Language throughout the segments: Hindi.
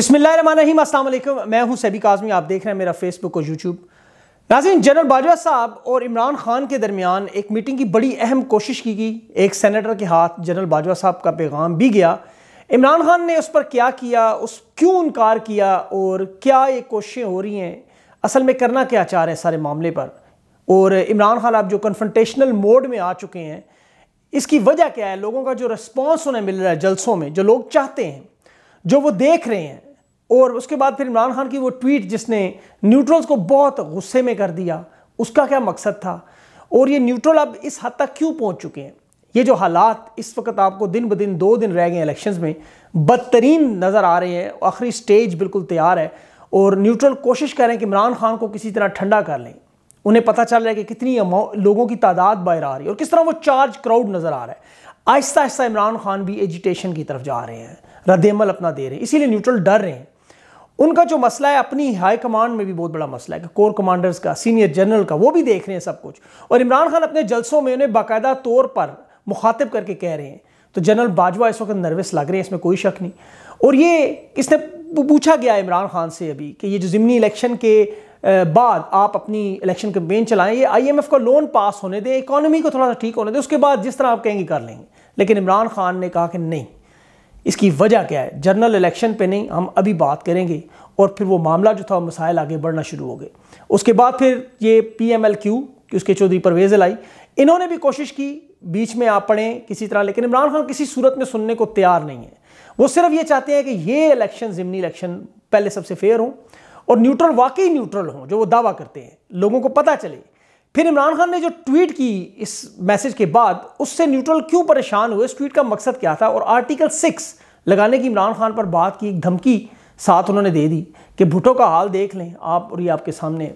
बसमिलीम अल्लाम मैं हूं सैबी काजमी आप देख रहे हैं मेरा फेसबुक और यूट्यूब नाजिन जनरल बाजवा साहब और इमरान खान के दरमियान एक मीटिंग की बड़ी अहम कोशिश की गई एक सेनेटर के हाथ जनरल बाजवा साहब का पैगाम भी गया इमरान खान ने उस पर क्या किया उस क्यों इनकार किया और क्या ये कोशिशें हो रही हैं असल में करना क्या चाह रहे हैं सारे मामले पर और इमरान खान आप जो कन्फ्रंटेशनल मोड में आ चुके हैं इसकी वजह क्या है लोगों का जो रिस्पॉन्स उन्हें मिल रहा है जलसों में जो लोग चाहते हैं जो वो देख रहे हैं और उसके बाद फिर इमरान खान की वो ट्वीट जिसने न्यूट्रल्स को बहुत गुस्से में कर दिया उसका क्या मकसद था और ये न्यूट्रल अब इस हद तक क्यों पहुंच चुके हैं ये जो हालात इस वक्त आपको दिन ब दिन दो दिन रह गए इलेक्शंस में बदतरीन नज़र आ रहे हैं आखिरी स्टेज बिल्कुल तैयार है और न्यूट्रल कोशिश करें कि इमरान खान को किसी तरह ठंडा कर लें उन्हें पता चल रहा है कि कितनी लोगों की तादाद बाहर आ रही है और किस तरह वो चार्ज क्राउड नज़र आ रहा है आहिस्ता आहिस्ता इमरान खान भी एजिटेशन की तरफ जा रहे हैं रद्दमल अपना दे रहे हैं इसीलिए न्यूट्रल डर रहे हैं उनका जो मसला है अपनी हाई कमांड में भी बहुत बड़ा मसला है कोर कमांडर्स का सीनियर जनरल का वो भी देख रहे हैं सब कुछ और इमरान खान अपने जलसों में उन्हें बाकायदा तौर पर मुखातिब करके कह रहे हैं तो जनरल बाजवा इस वक्त नर्वस लग रहे हैं इसमें कोई शक नहीं और ये इसने पूछा गया इमरान खान से अभी कि ये जो ज़मनी इलेक्शन के बाद आप अपनी इलेक्शन कंपेन चलाएं ये आईएमएफ का लोन पास होने दें इकॉनमी को थोड़ा सा ठीक होने दें उसके बाद जिस तरह आप कहेंगे कर लेंगे लेकिन इमरान खान ने कहा कि नहीं इसकी वजह क्या है जनरल इलेक्शन पे नहीं हम अभी बात करेंगे और फिर वो मामला जो था मसाइल आगे बढ़ना शुरू हो गए उसके बाद फिर ये पी एम एल क्यू उसके चौधरी परवेज लाई इन्होंने भी कोशिश की बीच में आप पढ़ें किसी तरह लेकिन इमरान खान किसी सूरत में सुनने को तैयार नहीं है वो सिर्फ ये चाहते हैं कि ये इलेक्शन ज़िमनी इलेक्शन पहले सबसे फेयर हों और न्यूट्रल वाकई न्यूट्रल हों जो वो दावा करते हैं लोगों को पता चले फिर इमरान खान ने जो ट्वीट की इस मैसेज के बाद उससे न्यूट्रल क्यों परेशान हुए इस ट्वीट का मकसद क्या था और आर्टिकल सिक्स लगाने की इमरान खान पर बात की एक धमकी साथ उन्होंने दे दी कि भुटो का हाल देख लें आप और ये आपके सामने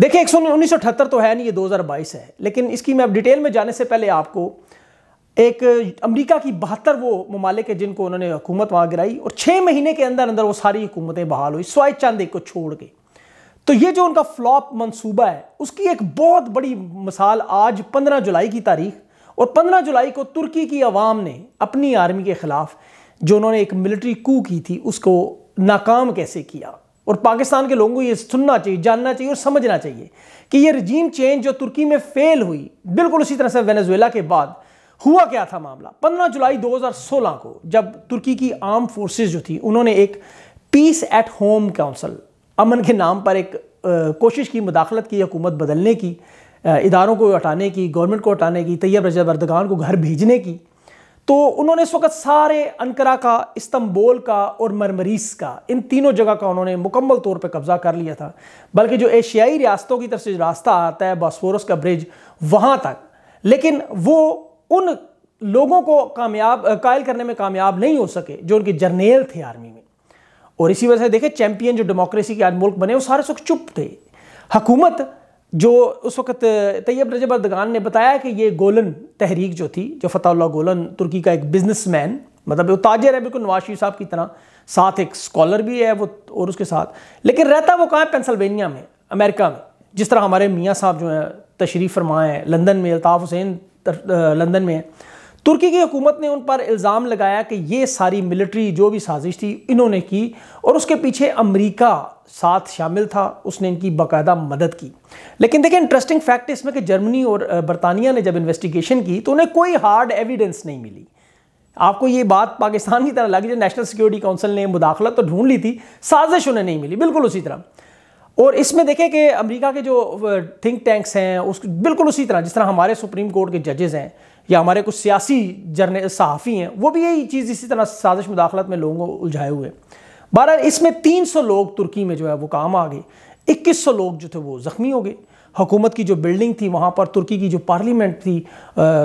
देखिए एक सौ उन्नीस तो है नहीं ये 2022 है लेकिन इसकी मैं अब डिटेल में जाने से पहले आपको एक अमेरिका की बहत्तर वो ममालिक है जिनको उन्होंने हुकूमत वहाँ गिराई और छः महीने के अंदर अंदर वो सारी हुकूमतें बहाल हुई स्वाय चंद एक को छोड़ के तो ये जो उनका फ्लॉप मंसूबा है उसकी एक बहुत बड़ी मिसाल आज 15 जुलाई की तारीख और 15 जुलाई को तुर्की की आवाम ने अपनी आर्मी के ख़िलाफ़ जो उन्होंने एक मिलिट्री कू की थी उसको नाकाम कैसे किया और पाकिस्तान के लोगों को ये सुनना चाहिए जानना चाहिए और समझना चाहिए कि ये रजीम चेंज जो तुर्की में फेल हुई बिल्कुल उसी तरह से वेनेजुएला के बाद हुआ क्या था मामला पंद्रह जुलाई दो को जब तुर्की की आर्म फोर्सेज जो थी उन्होंने एक पीस एट होम काउंसिल अमन के नाम पर एक कोशिश की मुदाखलत की हुकूमत बदलने की इदारों को हटाने की गवर्नमेंट को हटाने की तैयब रजा बर्दगान को घर भेजने की तो उन्होंने इस वक्त सारे अनकरा का इस्तंबोल का और मरमरीस का इन तीनों जगह का उन्होंने मुकम्मल तौर पर कब्ज़ा कर लिया था बल्कि जो एशियाई रियासतों की तरफ से रास्ता आता है बॉस्फोरस का ब्रिज वहाँ तक लेकिन वो उन लोगों को कामयाब कायल करने में कामयाब नहीं हो सके जो उनके जर्नेल थे आर्मी में और इसी वजह से देखे चैंपियन जो डेमोक्रेसी के आज मुल्क बने वो सारे सुख चुप थे हकूमत जो उस वक्त तैयब रजब अरदगान ने बताया कि ये गोलन तहरीक जो थी जो फ़तह गोलन तुर्की का एक बिजनेसमैन मतलब वो ताजर है बिल्कुल नवाज साहब की तरह साथ एक स्कॉलर भी है वो और उसके साथ लेकिन रहता वो कहाँ है पेंसिल्वेनिया में अमेरिका में जिस तरह हमारे मियाँ साहब जो हैं तशरीफ़ फरमाएँ लंदन में अल्ताफ़ हुसैन लंदन में है तुर्की की हुकूमत ने उन पर इल्ज़ाम लगाया कि ये सारी मिलिट्री जो भी साजिश थी इन्होंने की और उसके पीछे अमेरिका साथ शामिल था उसने इनकी बाकायदा मदद की लेकिन देखिए इंटरेस्टिंग फैक्ट इसमें कि जर्मनी और बरतानिया ने जब इन्वेस्टिगेशन की तो उन्हें कोई हार्ड एविडेंस नहीं मिली आपको ये बात पाकिस्तान की तरह लगी जो नेशनल सिक्योरिटी काउंसिल ने मुदाखलत तो ढूंढ ली थी साजिश उन्हें नहीं मिली बिल्कुल उसी तरह और इसमें देखें कि अमेरिका के जो थिंक टैंक्स हैं उस बिल्कुल उसी तरह जिस तरह हमारे सुप्रीम कोर्ट के जजेस हैं या हमारे कुछ सियासी जर्ने सहाफ़ी हैं वो भी यही चीज़ इसी तरह साजिश मुदाखलत में लोगों को उलझाए हुए बहरहाल इसमें तीन सौ लोग तुर्की में जो है वो काम आ गए इक्कीस सौ लोग जो थे वो ज़ख्मी हो गए हुकूमत की जो बिल्डिंग थी वहाँ पर तुर्की की जो पार्लियामेंट थी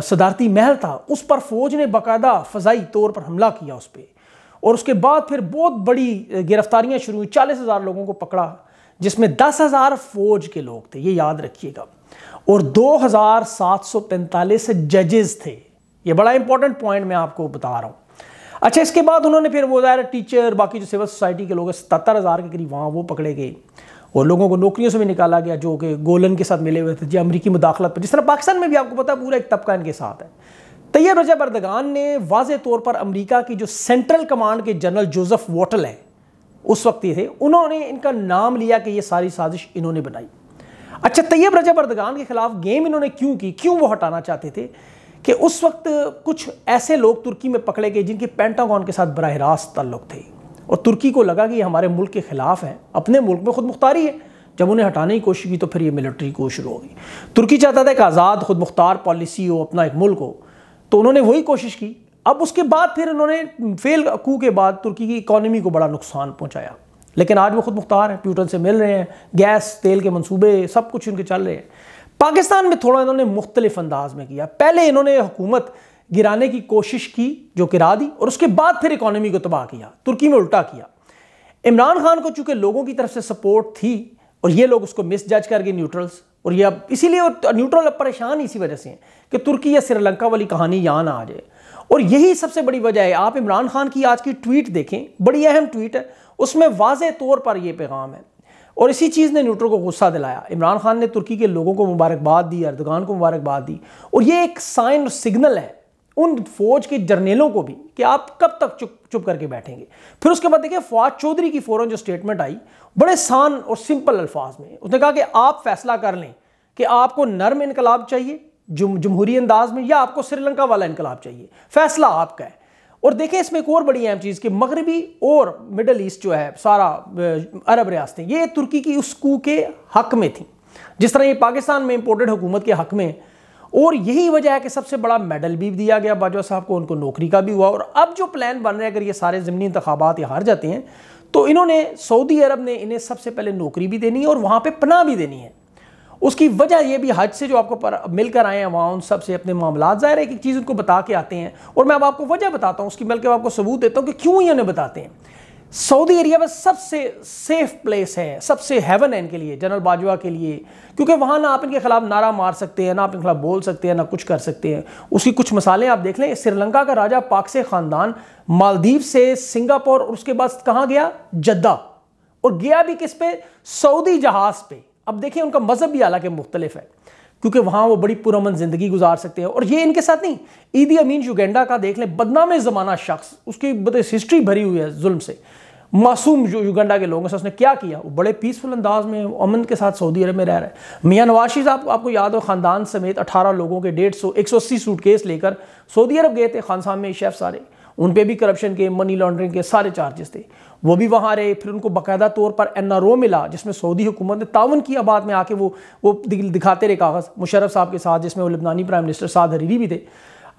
सदारती महल था उस पर फ़ौज ने बाकायदा फ़जाई तौर पर हमला किया उस पर और उसके बाद फिर बहुत बड़ी गिरफ्तारियाँ शुरू हुई चालीस हज़ार लोगों को पकड़ा जिसमें दस हज़ार फ़ौज के लोग थे ये याद रखिएगा और 2745 जजेस थे ये बड़ा इंपॉर्टेंट पॉइंट मैं आपको बता रहा हूं अच्छा इसके बाद उन्होंने फिर वो ज़ाहिर टीचर बाकी जो सिविल सोसाइटी के लोग हैं सतर हज़ार के करीब वहां वो पकड़े गए और लोगों को नौकरियों से भी निकाला गया जो कि गोलन के साथ मिले हुए थे जी अमरीकी मुदाखलत पर जिस तरह पाकिस्तान में भी आपको पता है पूरा एक तबका इनके साथ है तैयब रजा बर्दगान ने वाज तौर पर अमरीका की जो सेंट्रल कमांड के जनरल जोजफ वोटल हैं उस वक्त ये थे उन्होंने इनका नाम लिया कि ये सारी साजिश इन्होंने बनाई अच्छा तैयब रजब अर्दगान के खिलाफ गेम इन्होंने क्यों की क्यों वो हटाना चाहते थे कि उस वक्त कुछ ऐसे लोग तुर्की में पकड़े गए जिनके पेंटागॉन के साथ बरह रास्त ताल्लुक थे और तुर्की को लगा कि ये हमारे मुल्क के ख़िलाफ़ हैं अपने मुल्क में खुद मुख्तारी है जब उन्हें हटाने की कोशिश की तो फिर ये मिलिट्री को शुरू हो गई तुर्की चाहता था कि आज़ाद खुद मुख्तार पॉलिसी हो अपना एक मुल्क हो तो उन्होंने वही कोशिश की अब उसके बाद फिर उन्होंने फेल कू के बाद तुर्की की इकॉनमी को बड़ा नुकसान पहुँचाया लेकिन आज वो खुद मुख्तार हैं प्यूटन से मिल रहे हैं गैस तेल के मंसूबे सब कुछ इनके चल रहे हैं पाकिस्तान में थोड़ा इन्होंने मुख्तलिफ अंदाज में किया पहले इन्होंने हुकूमत गिराने की कोशिश की जो गिरा दी और उसके बाद फिर इकोनॉमी को तबाह किया तुर्की में उल्टा किया इमरान खान को चूंकि लोगों की तरफ से सपोर्ट थी और ये लोग उसको मिस जज कर गए न्यूट्रल्स और ये अब इसीलिए न्यूट्रल अब परेशान इसी वजह से हैं कि तुर्की या श्रीलंका वाली कहानी यहाँ ना आ जाए और यही सबसे बड़ी वजह है आप इमरान खान की आज की ट्वीट देखें बड़ी अहम ट्वीट है उसमें वाज तौर पर यह पैगाम है और इसी चीज़ ने न्यूट्रो को गुस्सा दिलाया इमरान खान ने तुर्की के लोगों को मुबारकबाद दी अर्दगान को मुबारकबाद दी और ये एक साइन और सिग्नल है उन फौज के जर्नेलों को भी कि आप कब तक चुप चुप करके बैठेंगे फिर उसके बाद देखिए फवाद चौधरी की फ़ौरन जो स्टेटमेंट आई बड़े शान और सिंपल अल्फाज में उसने कहा कि आप फैसला कर लें कि आपको नर्म इनकलाब चाहिए जुम जमहूरी अंदाज में या आपको श्रीलंका वाला इनकलाब चाहिए फैसला आपका है और देखें इसमें एक और बड़ी अहम चीज़ कि मगरबी और मिडल ईस्ट जो है सारा अरब रियासतें ये तुर्की की उस कू के हक में थी जिस तरह ये पाकिस्तान में इम्पोर्टेड हुकूमत के हक में और यही वजह है कि सबसे बड़ा मेडल भी दिया गया बाजवा साहब को उनको नौकरी का भी हुआ और अब जो प्लान बन रहे हैं अगर ये सारे ज़मनी इंतबात हार जाते हैं तो इन्होंने सऊदी अरब ने इन्हें सबसे पहले नौकरी भी देनी है और वहाँ पर पनाह भी देनी है उसकी वजह यह भी हज से जो आपको मिलकर आए हैं वहाँ उन सब से अपने मामला ज़ाहिर है एक चीज़ उनको बता के आते हैं और मैं अब आपको वजह बताता हूँ उसकी बल्कि आपको सबूत देता हूँ कि क्यों ये उन्हें बताते हैं सऊदी अरब में सबसे सेफ प्लेस है सबसे हेवन है इनके लिए जनरल बाजवा के लिए क्योंकि वहाँ ना आप इनके खिलाफ नारा मार सकते हैं ना आप इनके खिलाफ बोल सकते हैं ना कुछ कर सकते हैं उसकी कुछ मसालें आप देख लें श्रीलंका का राजा पाक से ख़ानदान मालदीव से सिंगापुर और उसके बाद कहाँ गया जद्दा और गया भी किस पे सऊदी जहाज़ पे अब देखिए उनका मज़हब भी हालांकि मुख्तलिफ है क्योंकि वहाँ वो बड़ी पुरमन ज़िंदगी गुजार सकते हैं और ये इनके साथ नहीं ईदी अमीन युगेंडा का देख लें बदनाम ज़माना शख्स उसकी बदस हिस्ट्री भरी हुई है जुल्म से मासूम जो युगंडा के लोगों से उसने क्या किया वो बड़े पीसफुल अंदाज में अमन के साथ सऊदी अरब में रह रहे हैं मियाँ नवाशी साहब आपको याद हो ख़ानदान समेत अठारह लोगों के डेढ़ सौ एक सौ अस्सी केस लेकर सऊदी अरब गए थे खान साहब में शेफ सारे उन पर भी करप्शन के मनी लॉन्ड्रिंग के सारे चार्जेस थे वो भी वहाँ रहे फिर उनको बाकायदा तौर पर एन आर ओ मिला जिसमें सऊदी हुकूमत ने तावन किया बाद में आके वो वो दिखाते रहे कागज़ मुशरफ साहब के साथ जिसमें वो लिबनानी प्राइम मिनिस्टर साद हरीरी भी थे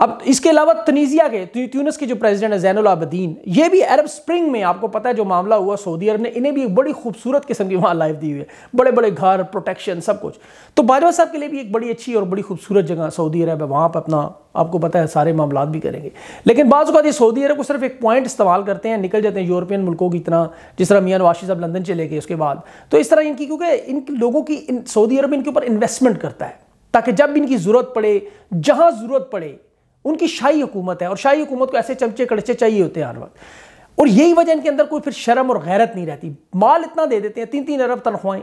अब इसके अलावा तनीजिया के ट्यूनस के जो प्रेसिडेंट है जैनुल आबदीन ये भी अरब स्प्रिंग में आपको पता है जो मामला हुआ सऊदी अरब ने इन्हें भी एक बड़ी खूबसूरत किस्म की वहाँ लाइफ दी हुई है बड़े बड़े घर प्रोटेक्शन सब कुछ तो बाजवा साहब के लिए भी एक बड़ी अच्छी और बड़ी खूबसूरत जगह सऊदी अरब है वहाँ पर अपना आपको पता है सारे मामला भी करेंगे लेकिन बाज़ ये सऊदी अरब को सिर्फ एक पॉइंट इस्तेमाल करते हैं निकल जाते हैं यूरोपियन मुल्कों की इतना जिस तरह मियाँ वाशि साहब लंदन चले गए उसके बाद तो इस तरह इनकी क्योंकि इन लोगों की सऊदी अरब इनके ऊपर इन्वेस्टमेंट करता है ताकि जब इनकी ज़रूरत पड़े जहाँ ज़रूरत पड़े उनकी शाही हुकूमत है और शाही हुकूमत को ऐसे चमचे कड़चे चाहिए होते हैं हर वक्त और यही वजह इनके अंदर कोई फिर शर्म और गैरत नहीं रहती माल इतना दे देते हैं तीन तीन अरब तनख्वाहें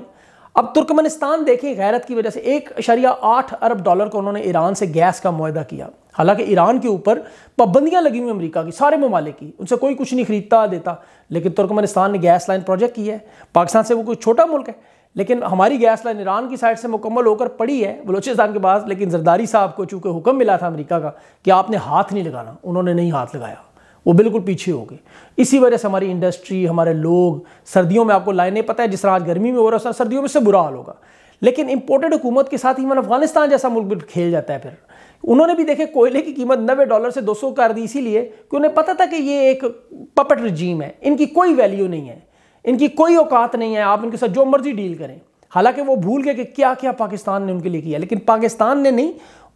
अब तुर्कमेनिस्तान देखें गैरत की वजह से एक शरिया आठ अरब डॉलर का उन्होंने ईरान से गैस का माहा किया हालांकि ईरान के ऊपर पाबंदियां लगी हुई अमेरिका की सारे ममालिक की उनसे कोई कुछ नहीं खरीदता देता लेकिन तुर्कमेनिस्तान ने गैस लाइन प्रोजेक्ट किया है पाकिस्तान से वो कोई छोटा मुल्क है लेकिन हमारी गैस लाइन ईरान की साइड से मुकम्मल होकर पड़ी है बलोचिस्तान के पास लेकिन जरदारी साहब को चूंकि हुक्म मिला था अमेरिका का कि आपने हाथ नहीं लगाना उन्होंने नहीं हाथ लगाया वो बिल्कुल पीछे हो गए इसी वजह से हमारी इंडस्ट्री हमारे लोग सर्दियों में आपको लाइनें पता है जिस तरह आज गर्मी में हो रहा है सर्दियों में इससे बुरा हाल होगा लेकिन इंपोर्टेड हुकूमत के साथ इवन अफगानिस्तान जैसा मुल्क भी खेल जाता है फिर उन्होंने भी देखे कोयले की कीमत नबे डॉलर से 200 कर दी इसीलिए कि उन्हें पता था कि ये एक पपट रजीम है इनकी कोई वैल्यू नहीं है इनकी कोई औकात नहीं है आप इनके साथ जो मर्जी डील करें हालांकि वो भूल गए कि क्या क्या पाकिस्तान ने उनके लिए किया लेकिन पाकिस्तान ने नहीं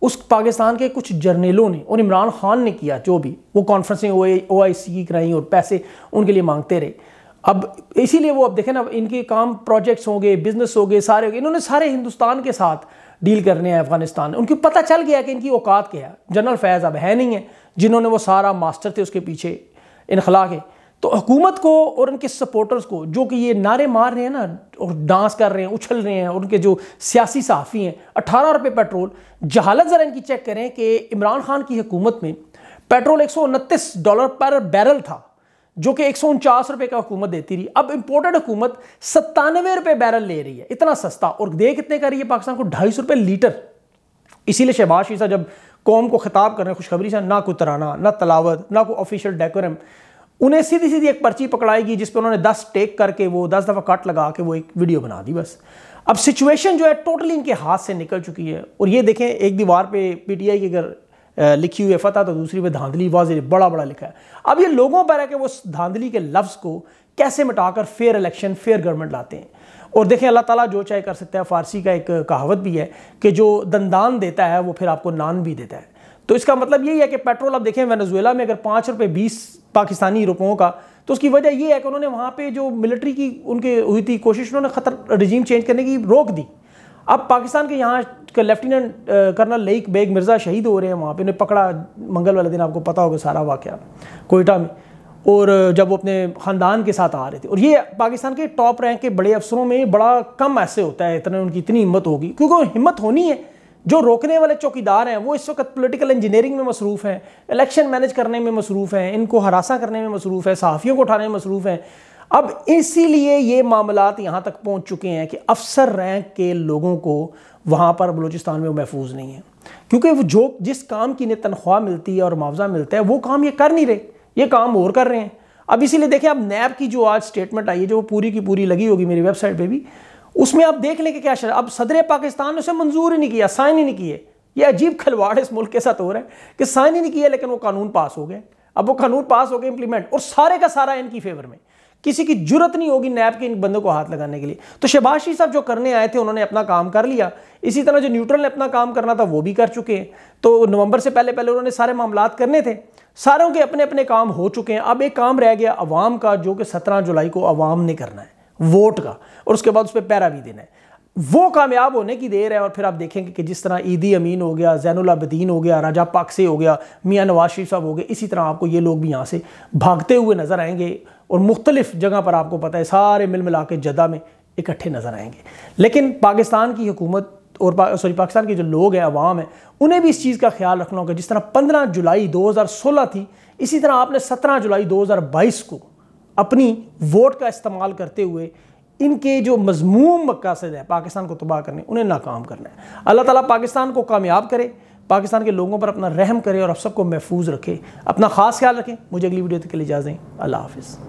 उस पाकिस्तान के कुछ जर्नेलों ने और इमरान खान ने किया जो भी वो कॉन्फ्रेंसें ओ आई सी की कराई और पैसे उनके लिए मांगते रहे अब इसीलिए वो अब देखें ना इनके काम प्रोजेक्ट्स होंगे बिजनेस हो गए सारे हो गए इन्होंने सारे हिंदुस्तान के साथ डील करने हैं अफगानिस्तान उनको पता चल गया कि इनकी औकात क्या है जनरल फैज़ अब है नहीं है जिन्होंने वो सारा मास्टर थे उसके पीछे इनखला के तो हुकूमत को और उनके सपोर्टर्स को जो कि ये नारे मार रहे हैं ना और डांस कर रहे हैं उछल रहे हैं और उनके जो सियासी सहाफ़ी हैं अठारह रुपये पेट्रोल जहालत ज़रा इनकी चेक करें कि इमरान खान की हुकूमत में पेट्रोल एक डॉलर पर बैरल था जो कि एक सौ रुपए का हुकूमत देती रही अब इम्पोर्टेड हुकूमत सत्तानवे रुपए बैरल ले रही है इतना सस्ता और दे कितने का रही है पाकिस्तान को ढाई सौ रुपये लीटर इसीलिए शहबाज शीशा जब कौम को खिताब कर रहे हैं खुशखबरी से ना कोई तराना ना तलावत ना कोई ऑफिशियल डेकोरम उन्हें सीधी सीधी एक पर्ची पकड़ाएगी जिस पर उन्होंने दस टेक करके वो दस दफ़ा कट लगा के वो एक वीडियो बना दी बस अब सिचुएशन जो है टोटली इनके हाथ से निकल चुकी है और ये देखें एक दीवार पे पीटीआई की अगर लिखी हुई है फतह तो दूसरी पे धांधली वाज बड़ा बड़ा लिखा है अब ये लोगों पर है कि वो धांधली के लफ्ज़ को कैसे मिटाकर फेयर इलेक्शन फेयर गवर्नमेंट लाते हैं और देखें अल्लाह ताला जो चाहे कर सकता है फारसी का एक कहावत भी है कि जो दंदान देता है वो फिर आपको नान भी देता है तो इसका मतलब यही है कि पेट्रोल अब देखें वेनेजुएला में अगर पाँच रुपये बीस पाकिस्तानी रुपयों का तो उसकी वजह ये है कि उन्होंने वहाँ पे जो मिलिट्री की उनके हुई थी कोशिश उन्होंने खतर रिजीम चेंज करने की रोक दी अब पाकिस्तान के यहाँ के लेफ्टिनेंट कर्नल लईक बेग मिर्ज़ा शहीद हो रहे हैं वहाँ पे उन्हें पकड़ा मंगल वाले दिन आपको पता होगा सारा वाक़ कोयटा में और जब वो अपने ख़ानदान के साथ आ रहे थे और ये पाकिस्तान के टॉप रैंक के बड़े अफसरों में बड़ा कम ऐसे होता है इतने उनकी इतनी हिम्मत होगी क्योंकि हिम्मत होनी है जो रोकने वाले चौकीदार हैं वो इस वक्त पॉलिटिकल इंजीनियरिंग में मसरूफ़ हैं इलेक्शन मैनेज करने में मसरूफ़ हैं इनको हरासा करने में मसरूफ़ है सहाफ़ियों को उठाने में मसरूफ़ हैं अब इसीलिए ये मामला यहाँ तक पहुँच चुके हैं कि अफसर रैंक के लोगों को वहाँ पर बलूचिस्तान में वो महफूज नहीं है क्योंकि वो जो जिस काम की इन्हें तनख्वाह मिलती है और मुआवजा मिलता है वो काम ये कर नहीं रहे ये काम और कर रहे हैं अब इसीलिए देखें अब नैब की जो आज स्टेटमेंट आई है जो पूरी की पूरी लगी होगी मेरी वेबसाइट पर भी उसमें आप देख लें कि क्या शर्त अब सदर पाकिस्तान ने उसे मंजूर ही नहीं किया साइन ही नहीं किए ये अजीब खिलवाड़ इस मुल्क के साथ हो रहा है कि साइन ही नहीं किया लेकिन वो कानून पास हो गए अब वो कानून पास हो गए इंप्लीमेंट और सारे का सारा इनकी फेवर में किसी की जरूरत नहीं होगी नैब के इन बंदों को हाथ लगाने के लिए तो शबाशी साहब जो करने आए थे उन्होंने अपना काम कर लिया इसी तरह जो न्यूट्रल ने अपना काम करना था वो भी कर चुके हैं तो नवंबर से पहले पहले उन्होंने सारे मामला करने थे सारों के अपने अपने काम हो चुके हैं अब एक काम रह गया अवाम का जो कि सत्रह जुलाई को अवाम ने करना है वोट का और उसके बाद उस पर पैरा भी देना है वो कामयाब होने की देर है और फिर आप देखेंगे कि जिस तरह ईदी अमीन हो गया जैनुल हो गया राजा पाकसे हो गया मियाँ नवाज शरीफ साहब हो गए इसी तरह आपको ये लोग भी यहाँ से भागते हुए नज़र आएंगे और मुख्तलिफ जगह पर आपको पता है सारे मिल मिला के जदा में इकट्ठे नज़र आएंगे लेकिन पाकिस्तान की हुकूमत और पा, सॉरी पाकिस्तान के जो लोग हैं अवाम हैं उन्हें भी इस चीज़ का ख्याल रखना होगा जिस तरह पंद्रह जुलाई दो हज़ार सोलह थी इसी तरह आपने सत्रह जुलाई दो हज़ार बाईस को अपनी वोट का इस्तेमाल करते हुए इनके जो मजमूम मकासद हैं पाकिस्तान को तबाह करने उन्हें नाकाम करना है अल्लाह ताला पाकिस्तान को कामयाब करे पाकिस्तान के लोगों पर अपना रहम करे और आप सबको महफूज रखे अपना ख़ास ख्याल रखें मुझे अगली वीडियो तक के लिए इजाज़ दें अल्लाह हाफिज़